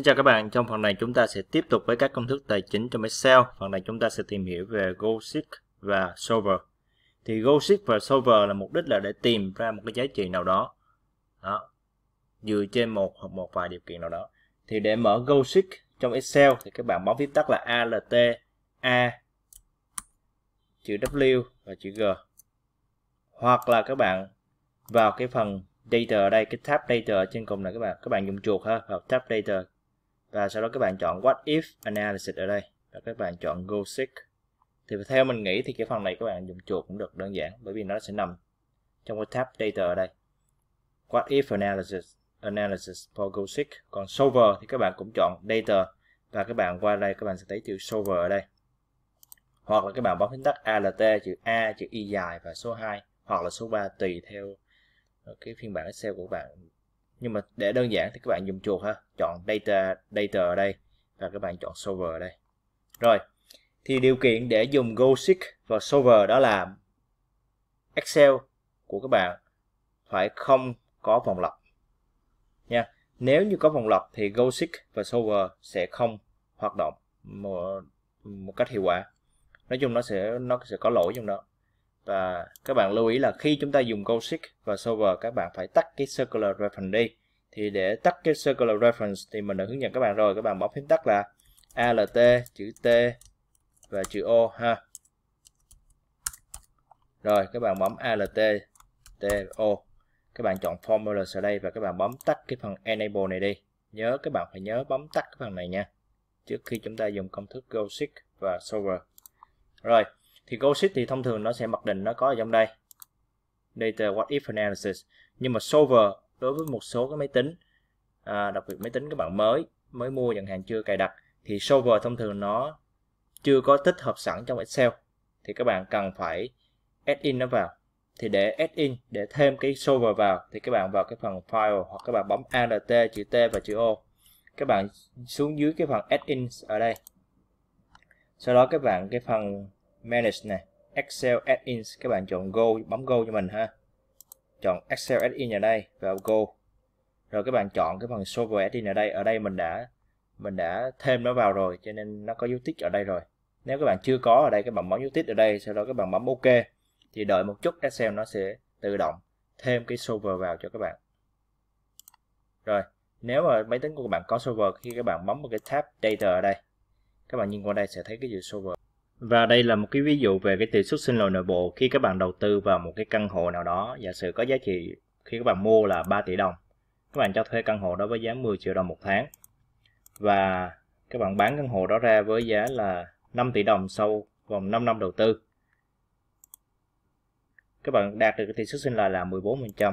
Xin chào các bạn, trong phần này chúng ta sẽ tiếp tục với các công thức tài chính trong Excel. Phần này chúng ta sẽ tìm hiểu về GoSeek và Solver. Thì GoSeek và Solver là mục đích là để tìm ra một cái giá trị nào đó. đó dựa trên một hoặc một vài điều kiện nào đó. Thì để mở GoSeek trong Excel thì các bạn bấm viết tắt là ALT A chữ W và chữ G. Hoặc là các bạn vào cái phần data ở đây cái tab data ở trên cùng này các bạn các bạn dùng chuột ha vào tab data và sau đó các bạn chọn what if analysis ở đây và các bạn chọn go seek thì theo mình nghĩ thì cái phần này các bạn dùng chuột cũng được đơn giản bởi vì nó sẽ nằm trong cái tab data ở đây what if analysis analysis for go seek còn solver thì các bạn cũng chọn data và các bạn qua đây các bạn sẽ thấy chữ solver ở đây hoặc là các bạn bấm phím tắt alt chữ a chữ y dài và số 2 hoặc là số 3 tùy theo cái phiên bản excel của bạn nhưng mà để đơn giản thì các bạn dùng chuột ha chọn data data ở đây và các bạn chọn solver ở đây rồi thì điều kiện để dùng GoSeek và solver đó là Excel của các bạn phải không có vòng lọc nha nếu như có vòng lọc thì GoSeek và solver sẽ không hoạt động một, một cách hiệu quả nói chung nó sẽ nó sẽ có lỗi trong đó và các bạn lưu ý là khi chúng ta dùng go seek và Solver các bạn phải tắt cái Circular Reference đi thì để tắt cái Circular Reference thì mình đã hướng dẫn các bạn rồi các bạn bấm phím tắt là ALT chữ T và chữ O ha rồi các bạn bấm ALT T O các bạn chọn formula ở đây và các bạn bấm tắt cái phần enable này đi nhớ các bạn phải nhớ bấm tắt cái phần này nha trước khi chúng ta dùng công thức go seek và Solver rồi thì Goship thì thông thường nó sẽ mặc định nó có ở trong đây data what if analysis nhưng mà solver đối với một số cái máy tính à, đặc biệt máy tính các bạn mới mới mua chẳng hạn chưa cài đặt thì solver thông thường nó chưa có tích hợp sẵn trong Excel thì các bạn cần phải add in nó vào thì để add in để thêm cái solver vào thì các bạn vào cái phần file hoặc các bạn bấm alt chữ t và chữ o các bạn xuống dưới cái phần add in ở đây sau đó các bạn cái phần Manage nè, Excel Add-in các bạn chọn Go, bấm Go cho mình ha. Chọn Excel Add-in ở đây vào Go. Rồi các bạn chọn cái phần Software Add-in ở đây, ở đây mình đã mình đã thêm nó vào rồi cho nên nó có dấu tích ở đây rồi. Nếu các bạn chưa có ở đây các bạn bấm dấu tích ở đây, sau đó các bạn bấm OK thì đợi một chút Excel nó sẽ tự động thêm cái solver vào cho các bạn. Rồi, nếu mà máy tính của các bạn có solver khi các bạn bấm vào cái tab data ở đây, các bạn nhìn qua đây sẽ thấy cái dự solver và đây là một cái ví dụ về cái tỷ suất sinh lời nội bộ khi các bạn đầu tư vào một cái căn hộ nào đó, giả sử có giá trị khi các bạn mua là 3 tỷ đồng. Các bạn cho thuê căn hộ đó với giá 10 triệu đồng một tháng. Và các bạn bán căn hộ đó ra với giá là 5 tỷ đồng sau vòng 5 năm đầu tư. Các bạn đạt được cái tỷ suất sinh lời là 14%.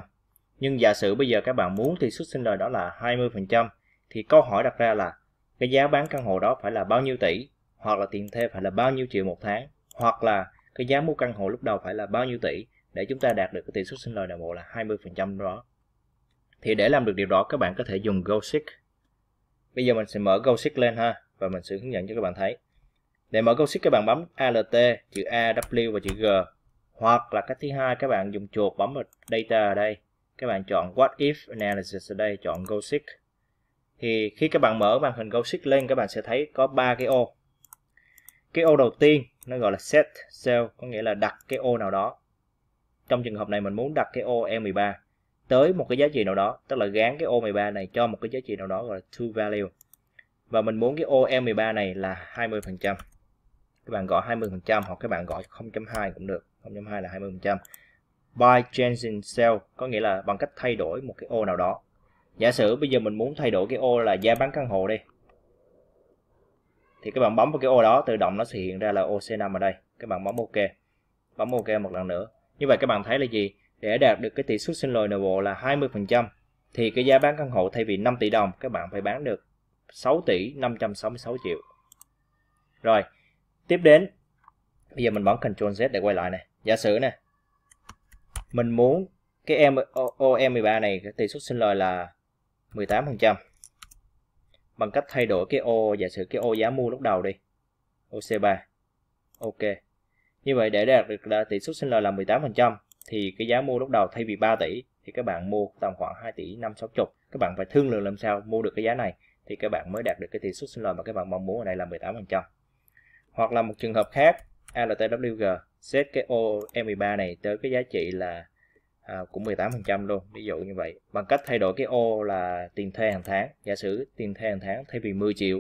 Nhưng giả sử bây giờ các bạn muốn tỷ suất sinh lời đó là 20% thì câu hỏi đặt ra là cái giá bán căn hộ đó phải là bao nhiêu tỷ hoặc là tiền thuê phải là bao nhiêu triệu một tháng hoặc là cái giá mua căn hộ lúc đầu phải là bao nhiêu tỷ để chúng ta đạt được cái tỷ suất sinh lời nội bộ là 20% đó. Thì để làm được điều đó các bạn có thể dùng GoSeek. Bây giờ mình sẽ mở GoSeek lên ha và mình sẽ hướng dẫn cho các bạn thấy. Để mở GoSeek các bạn bấm ALT, chữ A, W và chữ G. Hoặc là cách thứ hai các bạn dùng chuột bấm vào Data ở đây. Các bạn chọn What If Analysis ở đây, chọn GoSeek. Thì khi các bạn mở màn hình GoSeek lên các bạn sẽ thấy có ba cái ô cái ô đầu tiên nó gọi là set cell có nghĩa là đặt cái ô nào đó trong trường hợp này mình muốn đặt cái ô E13 tới một cái giá trị nào đó tức là gán cái ô 13 e này cho một cái giá trị nào đó gọi là to value và mình muốn cái ô E13 này là 20 phần trăm các bạn gọi 20 phần trăm hoặc các bạn gọi 0.2 cũng được 0.2 là 20 phần trăm by changing cell có nghĩa là bằng cách thay đổi một cái ô nào đó giả sử bây giờ mình muốn thay đổi cái ô là giá bán căn hộ đi thì các bạn bấm vào cái ô đó tự động nó sẽ hiện ra là ô C5 ở đây các bạn bấm OK bấm OK một lần nữa như vậy các bạn thấy là gì để đạt được cái tỷ suất sinh lời nội bộ là 20% thì cái giá bán căn hộ thay vì 5 tỷ đồng các bạn phải bán được 6 tỷ 566 triệu rồi tiếp đến bây giờ mình bấm Ctrl Z để quay lại này giả sử nè mình muốn cái em OM13 này cái tỷ suất sinh lời là 18% bằng cách thay đổi cái ô giả sử cái ô giá mua lúc đầu đi ô C3 ok như vậy để đạt được là tỷ suất sinh lời là 18% thì cái giá mua lúc đầu thay vì 3 tỷ thì các bạn mua tầm khoảng 2 tỷ 560 các bạn phải thương lượng làm sao mua được cái giá này thì các bạn mới đạt được cái tỷ suất sinh lời mà các bạn mong muốn ở đây là 18% hoặc là một trường hợp khác ALTWG set cái ô E13 này tới cái giá trị là à, cũng 18% luôn ví dụ như vậy bằng cách thay đổi cái ô là tiền thuê hàng tháng giả sử tiền thuê hàng tháng thay vì 10 triệu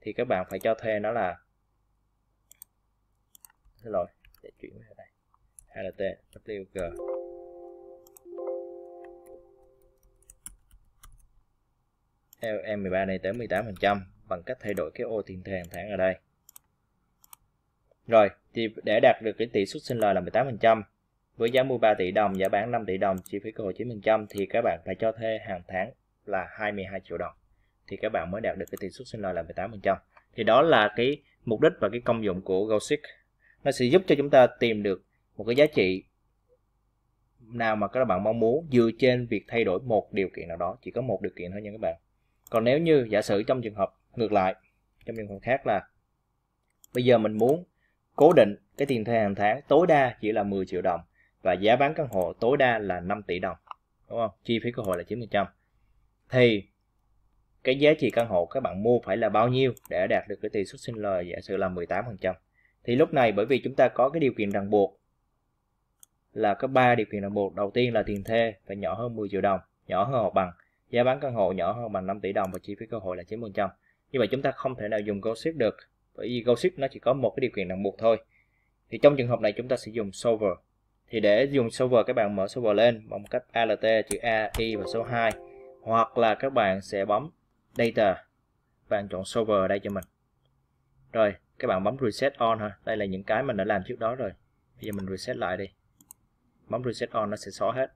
thì các bạn phải cho thuê nó là xin lỗi để chuyển về đây HLT WG LM13 này tới 18% bằng cách thay đổi cái ô tiền thuê hàng tháng ở đây. Rồi, thì để đạt được cái tỷ suất sinh lời là 18%, với giá mua 3 tỷ đồng, giá bán 5 tỷ đồng, chi phí cơ hội 9% thì các bạn phải cho thuê hàng tháng là 22 triệu đồng. Thì các bạn mới đạt được cái tỷ suất sinh lời là 18%. Thì đó là cái mục đích và cái công dụng của GoSeek. Nó sẽ giúp cho chúng ta tìm được một cái giá trị nào mà các bạn mong muốn dựa trên việc thay đổi một điều kiện nào đó, chỉ có một điều kiện thôi nha các bạn. Còn nếu như giả sử trong trường hợp ngược lại, trong trường hợp khác là bây giờ mình muốn cố định cái tiền thuê hàng tháng tối đa chỉ là 10 triệu đồng và giá bán căn hộ tối đa là 5 tỷ đồng đúng không chi phí cơ hội là 9% thì cái giá trị căn hộ các bạn mua phải là bao nhiêu để đạt được cái tỷ suất sinh lời giả sử là 18% thì lúc này bởi vì chúng ta có cái điều kiện ràng buộc là có ba điều kiện ràng buộc đầu tiên là tiền thuê phải nhỏ hơn 10 triệu đồng nhỏ hơn hoặc bằng giá bán căn hộ nhỏ hơn bằng 5 tỷ đồng và chi phí cơ hội là 9% như vậy chúng ta không thể nào dùng ship được bởi vì ship nó chỉ có một cái điều kiện ràng buộc thôi thì trong trường hợp này chúng ta sẽ dùng solver thì để dùng server các bạn mở server lên bằng cách alt chữ a y và số 2 hoặc là các bạn sẽ bấm data bạn chọn server ở đây cho mình rồi các bạn bấm reset on ha đây là những cái mình đã làm trước đó rồi bây giờ mình reset lại đi bấm reset on nó sẽ xóa hết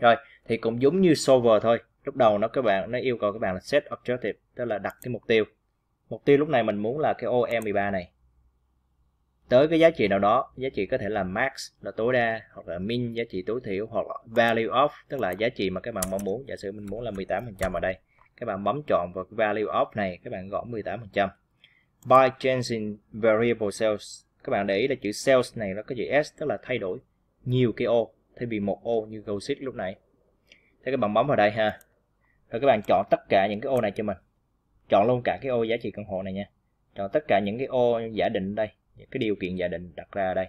rồi thì cũng giống như server thôi lúc đầu nó các bạn nó yêu cầu các bạn là set objective tức là đặt cái mục tiêu mục tiêu lúc này mình muốn là cái om 13 này tới cái giá trị nào đó giá trị có thể là max là tối đa hoặc là min giá trị tối thiểu hoặc là value of tức là giá trị mà các bạn mong muốn giả sử mình muốn là 18% ở đây các bạn bấm chọn vào value of này các bạn gõ 18% by changing variable sales các bạn để ý là chữ sales này nó có chữ s tức là thay đổi nhiều cái ô thay vì một ô như go sheet lúc nãy thế các bạn bấm vào đây ha rồi các bạn chọn tất cả những cái ô này cho mình chọn luôn cả cái ô giá trị căn hộ này nha chọn tất cả những cái ô giả định đây những cái điều kiện gia đình đặt ra ở đây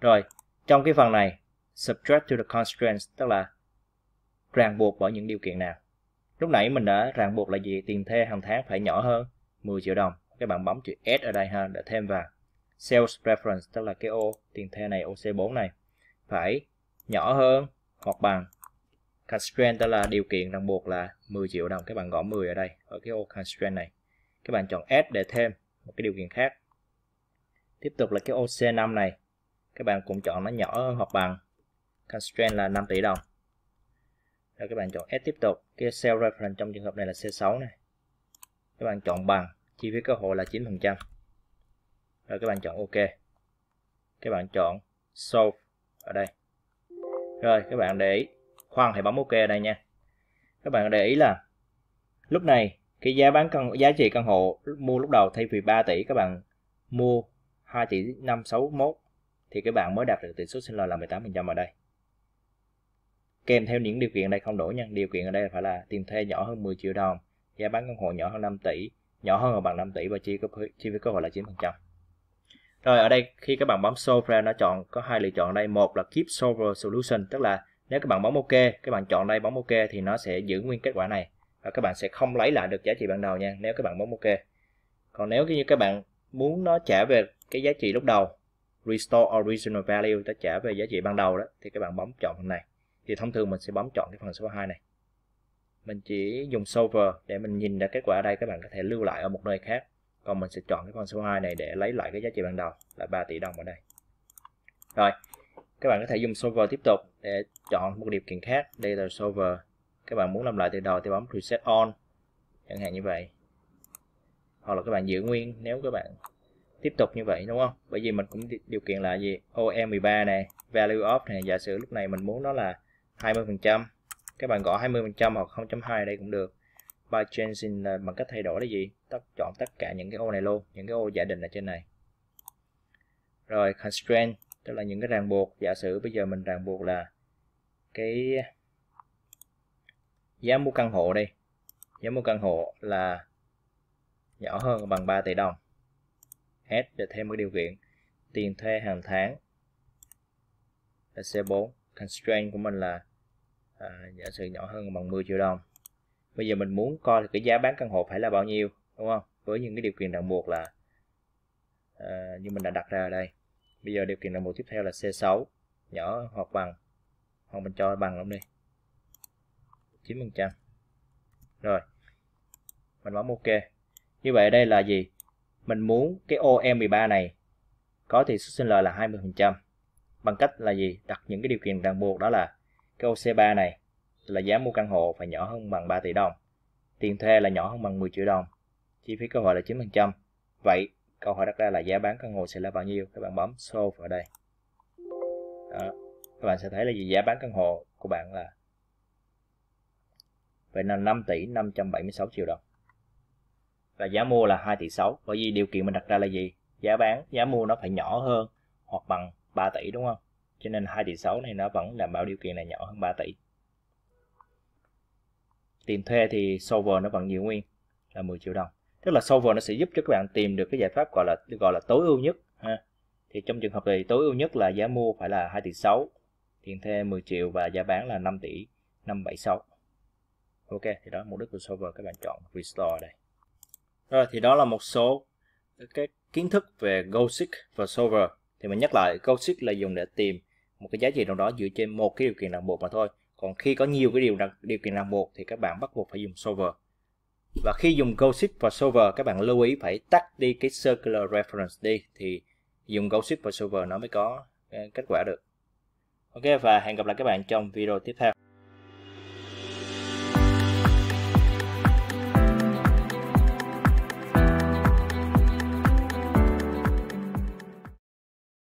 rồi trong cái phần này subtract to the constraints tức là ràng buộc bởi những điều kiện nào lúc nãy mình đã ràng buộc là gì tiền thuê hàng tháng phải nhỏ hơn 10 triệu đồng các bạn bấm chữ S ở đây ha để thêm vào sales preference tức là cái ô tiền thuê này ô c 4 này phải nhỏ hơn hoặc bằng constraint tức là điều kiện ràng buộc là 10 triệu đồng các bạn gõ 10 ở đây ở cái ô constraint này các bạn chọn S để thêm một cái điều kiện khác tiếp tục là cái OC5 này các bạn cũng chọn nó nhỏ hơn hoặc bằng constraint là 5 tỷ đồng rồi các bạn chọn S tiếp tục cái sell reference trong trường hợp này là C6 này các bạn chọn bằng chi phí cơ hội là 9% rồi các bạn chọn OK các bạn chọn solve ở đây rồi các bạn để ý khoan hãy bấm OK ở đây nha các bạn để ý là lúc này cái giá bán căn giá trị căn hộ mua lúc đầu thay vì 3 tỷ các bạn mua 2 tỷ 561 thì các bạn mới đạt được tỷ suất sinh lời là 18% ở đây kèm theo những điều kiện đây không đổi nha điều kiện ở đây phải là tiền thuê nhỏ hơn 10 triệu đồng giá bán căn hộ nhỏ hơn 5 tỷ nhỏ hơn hoặc bằng 5 tỷ và chi chi phí cơ hội là 9% rồi ở đây khi các bạn bấm solve nó chọn có hai lựa chọn đây một là keep solver solution tức là nếu các bạn bấm ok các bạn chọn đây bấm ok thì nó sẽ giữ nguyên kết quả này và các bạn sẽ không lấy lại được giá trị ban đầu nha nếu các bạn bấm ok còn nếu như các bạn muốn nó trả về cái giá trị lúc đầu restore original value nó trả về giá trị ban đầu đó thì các bạn bấm chọn phần này thì thông thường mình sẽ bấm chọn cái phần số 2 này mình chỉ dùng solver để mình nhìn ra kết quả ở đây các bạn có thể lưu lại ở một nơi khác còn mình sẽ chọn cái phần số 2 này để lấy lại cái giá trị ban đầu là 3 tỷ đồng ở đây rồi các bạn có thể dùng solver tiếp tục để chọn một điều kiện khác đây là solver các bạn muốn làm lại từ đầu thì bấm reset on chẳng hạn như vậy hoặc là các bạn giữ nguyên nếu các bạn tiếp tục như vậy đúng không bởi vì mình cũng điều kiện là gì OE13 này value of này giả sử lúc này mình muốn nó là 20 phần trăm các bạn gõ 20 phần trăm hoặc 0.2 đây cũng được by changing là bằng cách thay đổi là gì tất chọn tất cả những cái ô này luôn những cái ô giả định ở trên này rồi constraint tức là những cái ràng buộc giả sử bây giờ mình ràng buộc là cái giá mua căn hộ đi giá mua căn hộ là nhỏ hơn bằng 3 tỷ đồng hết để thêm một điều kiện tiền thuê hàng tháng là C4 constraint của mình là à, giả sử nhỏ hơn bằng 10 triệu đồng bây giờ mình muốn coi cái giá bán căn hộ phải là bao nhiêu đúng không với những cái điều kiện ràng buộc là à, như mình đã đặt ra ở đây bây giờ điều kiện ràng buộc tiếp theo là C6 nhỏ hoặc bằng hoặc mình cho bằng luôn đi 99% rồi mình bấm ok như vậy ở đây là gì mình muốn cái ô E13 này có thì xuất sinh lời là 20% bằng cách là gì đặt những cái điều kiện ràng buộc đó là cái OC3 này là giá mua căn hộ phải nhỏ hơn bằng 3 tỷ đồng tiền thuê là nhỏ hơn bằng 10 triệu đồng chi phí cơ hội là 9% vậy câu hỏi đặt ra là giá bán căn hộ sẽ là bao nhiêu các bạn bấm solve ở đây đó. các bạn sẽ thấy là gì giá bán căn hộ của bạn là Vậy là 5 tỷ 576 triệu đồng. Và giá mua là 2 tỷ 6. Bởi vì điều kiện mình đặt ra là gì? Giá bán, giá mua nó phải nhỏ hơn hoặc bằng 3 tỷ đúng không? Cho nên 2 tỷ 6 này nó vẫn đảm bảo điều kiện là nhỏ hơn 3 tỷ. Tiền thuê thì solver nó vẫn nhiều nguyên là 10 triệu đồng. Tức là solver nó sẽ giúp cho các bạn tìm được cái giải pháp gọi là gọi là tối ưu nhất ha. Thì trong trường hợp này tối ưu nhất là giá mua phải là 2 tỷ 6, tiền thuê 10 triệu và giá bán là 5 tỷ 576 ok thì đó mục đích của solver các bạn chọn restore đây rồi thì đó là một số cái kiến thức về GoSeek và solver thì mình nhắc lại GoSeek là dùng để tìm một cái giá trị nào đó dựa trên một cái điều kiện ràng buộc mà thôi còn khi có nhiều cái điều đặc, điều kiện ràng buộc thì các bạn bắt buộc phải dùng solver và khi dùng GoSeek và solver các bạn lưu ý phải tắt đi cái circular reference đi thì dùng GoSeek và solver nó mới có ờ, kết quả được ok và hẹn gặp lại các bạn trong video tiếp theo